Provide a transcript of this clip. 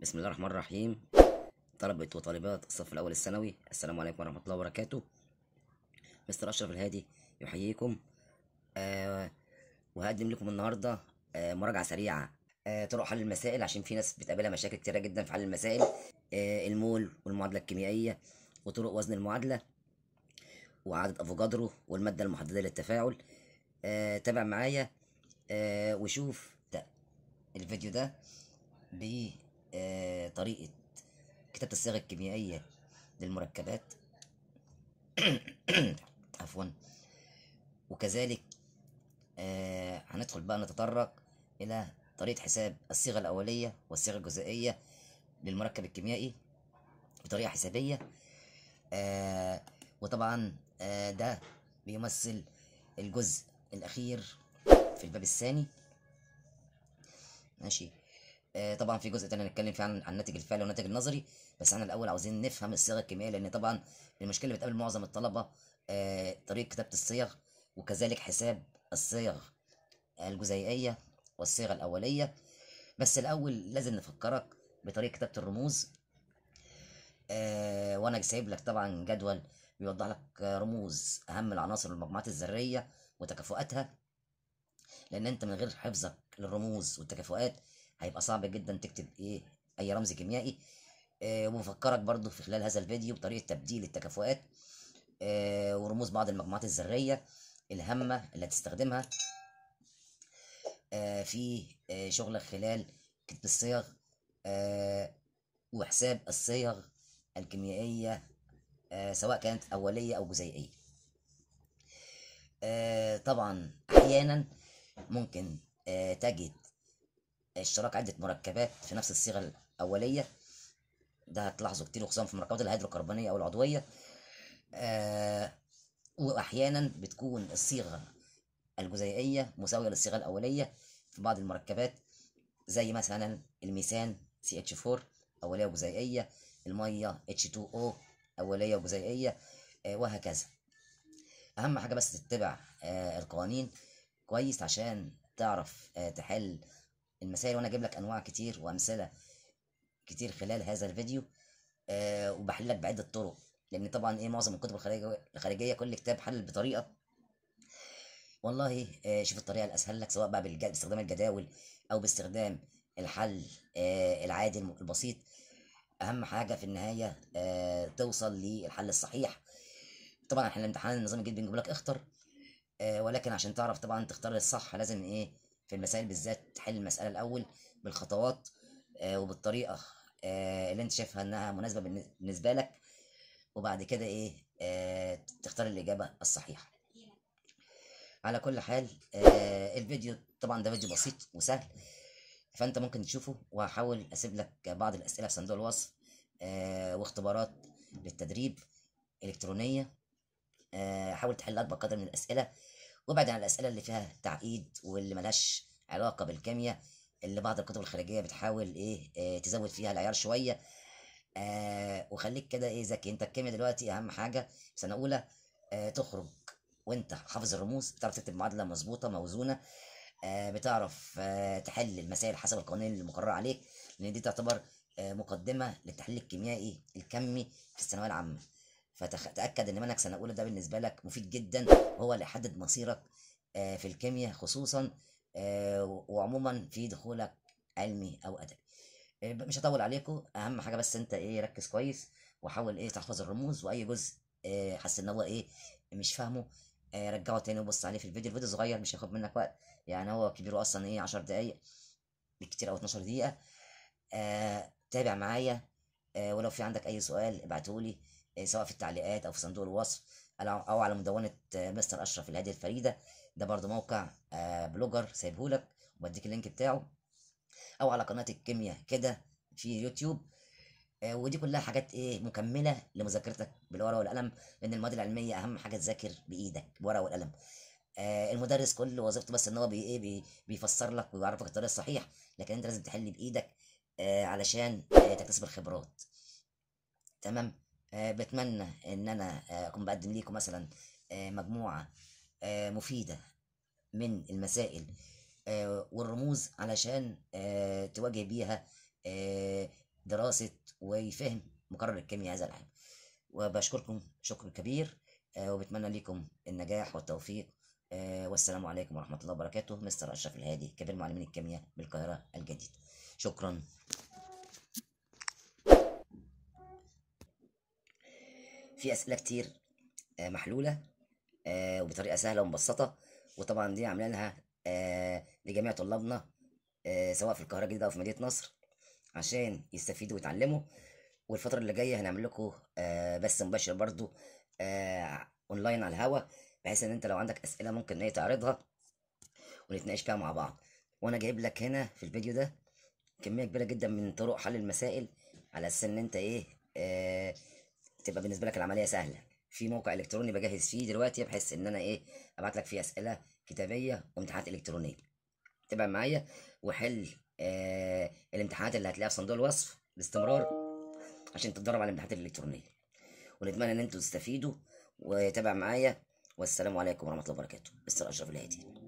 بسم الله الرحمن الرحيم طلبة وطالبات الصف الأول الثانوي السلام عليكم ورحمة الله وبركاته مستر أشرف الهادي يحييكم آه وهقدم لكم النهاردة آه مراجعة سريعة آه طرق حل المسائل عشان في ناس بتقابلها مشاكل كتيرة جدا في حل المسائل آه المول والمعادلة الكيميائية وطرق وزن المعادلة وعدد أفوكادرو والمادة المحددة للتفاعل آه تابع معايا آه وشوف ده الفيديو ده بيه آه، طريقة كتابة الصيغة الكيميائية للمركبات عفوا وكذلك آه، هندخل بقى نتطرق إلى طريقة حساب الصيغة الأولية والصيغة الجزئية للمركب الكيميائي بطريقة حسابية آه، وطبعا ده بيمثل الجزء الأخير في الباب الثاني ماشي آه، طبعا في جزء تاني هنتكلم فيه عن الناتج الفعلي والناتج النظري بس احنا الاول عاوزين نفهم الصيغه الكيميائيه لان طبعا المشكله اللي بتقابل معظم الطلبه آه، طريقه كتابه الصيغ وكذلك حساب الصيغ الجزيئيه والصيغه الاوليه بس الاول لازم نفكرك بطريقه كتابه الرموز آه، وانا سايب لك طبعا جدول بيوضح لك رموز اهم العناصر والمجموعات الذريه وتكافؤاتها لان انت من غير حفظك للرموز والتكافؤات هيبقى صعب جدا تكتب ايه اي رمز كيميائي آه وبفكرك برضو في خلال هذا الفيديو بطريقه تبديل التكافؤات آه ورموز بعض المجموعات الذريه الهامه اللي هتستخدمها آه في آه شغلك خلال كتب الصيغ آه وحساب الصيغ الكيميائيه آه سواء كانت اوليه او جزيئيه آه طبعا احيانا ممكن آه تجد اشتراك عدة مركبات في نفس الصيغة الأولية ده هتلاحظوا كتير وخصوصا في المركبات الهيدروكربونية أو العضوية آه وأحيانا بتكون الصيغة الجزيئية مساوية للصيغة الأولية في بعض المركبات زي مثلا الميثان CH4 أولية وجزيئية المية H2O أولية وجزيئية آه وهكذا أهم حاجة بس تتبع آه القوانين كويس عشان تعرف آه، تحل المسائل وانا اجيب لك انواع كتير وامثله كتير خلال هذا الفيديو أه وبحل لك بعده طرق لان طبعا ايه معظم الكتب الخارجيه كل كتاب حل بطريقه والله أه شوف الطريقه الاسهل لك سواء بقى باستخدام الجداول او باستخدام الحل أه العادي البسيط اهم حاجه في النهايه أه توصل للحل الصحيح طبعا احنا الامتحان النظام الجديد بنجيب لك اختر أه ولكن عشان تعرف طبعا تختار الصح لازم ايه في المسائل بالذات تحل المسألة الأول بالخطوات آه، وبالطريقة آه، اللي أنت شايفها إنها مناسبة بالنسبة لك وبعد كده إيه آه، تختار الإجابة الصحيحة على كل حال الفيديو طبعا ده فيديو بسيط وسهل فأنت ممكن تشوفه وهحاول أسيب لك بعض الأسئلة في صندوق الوصف واختبارات للتدريب إلكترونية حاول تحل أكبر قدر من الأسئلة وابعد عن الاسئله اللي فيها تعقيد واللي ملهاش علاقه بالكيمياء اللي بعض الكتب الخارجيه بتحاول ايه, آه، تزود فيها العيار شويه آه وخليك كده ايه ذكي انت الكيمياء دلوقتي اهم حاجه في سنه اولى آه تخرج وانت حافظ الرموز بتعرف تكتب معادله مظبوطه موزونه آه بتعرف آه تحل المسائل حسب القوانين المقرره عليك لان دي تعتبر آه مقدمه للتحليل الكيميائي الكمي في الثانويه العامه فتاكد ان منهج سنه اولى ده بالنسبه لك مفيد جدا وهو اللي يحدد مصيرك آه، في الكيمياء خصوصا آه، وعموما في دخولك علمي او ادبي آه، مش هطول عليكم اهم حاجه بس انت ايه ركز كويس وحاول ايه تحفظ الرموز واي جزء حاسس ان هو ايه مش فاهمه رجعه تاني وبص عليه في الفيديو الفيديو صغير مش هياخد منك وقت يعني هو كبير اصلا ايه 10 دقايق بالكتير او 12 دقيقه آه تابع معايا آه ولو في عندك اي سؤال ابعته لي آه، سواء في التعليقات او في صندوق الوصف او على مدونه آه، مستر اشرف الهادي الفريده ده برضو موقع آه، بلوجر سايبهولك وبديك اللينك بتاعه او على قناه الكيمياء كده في يوتيوب ودي كلها حاجات ايه مكمله لمذاكرتك بالورقه والقلم لان المواد العلميه اهم حاجه تذاكر بايدك بورقه والقلم المدرس كل وظيفته بس ان هو بي ايه بيفسر لك ويعرفك الطريق الصحيح لكن انت لازم تحل بايدك علشان تكتسب الخبرات تمام آه، بتمنى ان انا آه، اكون بقدم ليكم مثلا آه، مجموعه مفيده من المسائل والرموز علشان تواجه بيها دراسه وفهم مقرر الكيمياء هذا العام وبشكركم شكر كبير وبتمنى لكم النجاح والتوفيق والسلام عليكم ورحمه الله وبركاته مستر اشرف الهادي كبير معلمين الكيمياء بالقاهره الجديد شكرا في اسئله كتير آه، محلوله آه، وبطريقه سهله ومبسطه وطبعا دي عاملينها آه، لجميع طلابنا سواء في القاهره الجديده او في مدينه نصر عشان يستفيدوا ويتعلموا والفتره اللي جايه هنعمل لكم بث مباشر برضو اونلاين على الهوا بحيث ان انت لو عندك اسئله ممكن ان هي تعرضها ونتناقش فيها مع بعض وانا جايب لك هنا في الفيديو ده كميه كبيره جدا من طرق حل المسائل على اساس ان انت ايه آه تبقى بالنسبه لك العمليه سهله في موقع الكتروني بجهز فيه دلوقتي بحيث ان انا ايه ابعت لك فيه اسئله كتابيه وامتحانات الكترونيه تبقى معايا وحل آه الامتحانات اللي هتلاقيها في صندوق الوصف باستمرار عشان تتدرب على الامتحانات الالكترونيه ونتمنى ان انتم تستفيدوا وتابع معايا والسلام عليكم ورحمه الله وبركاته مستر اشرف الهادي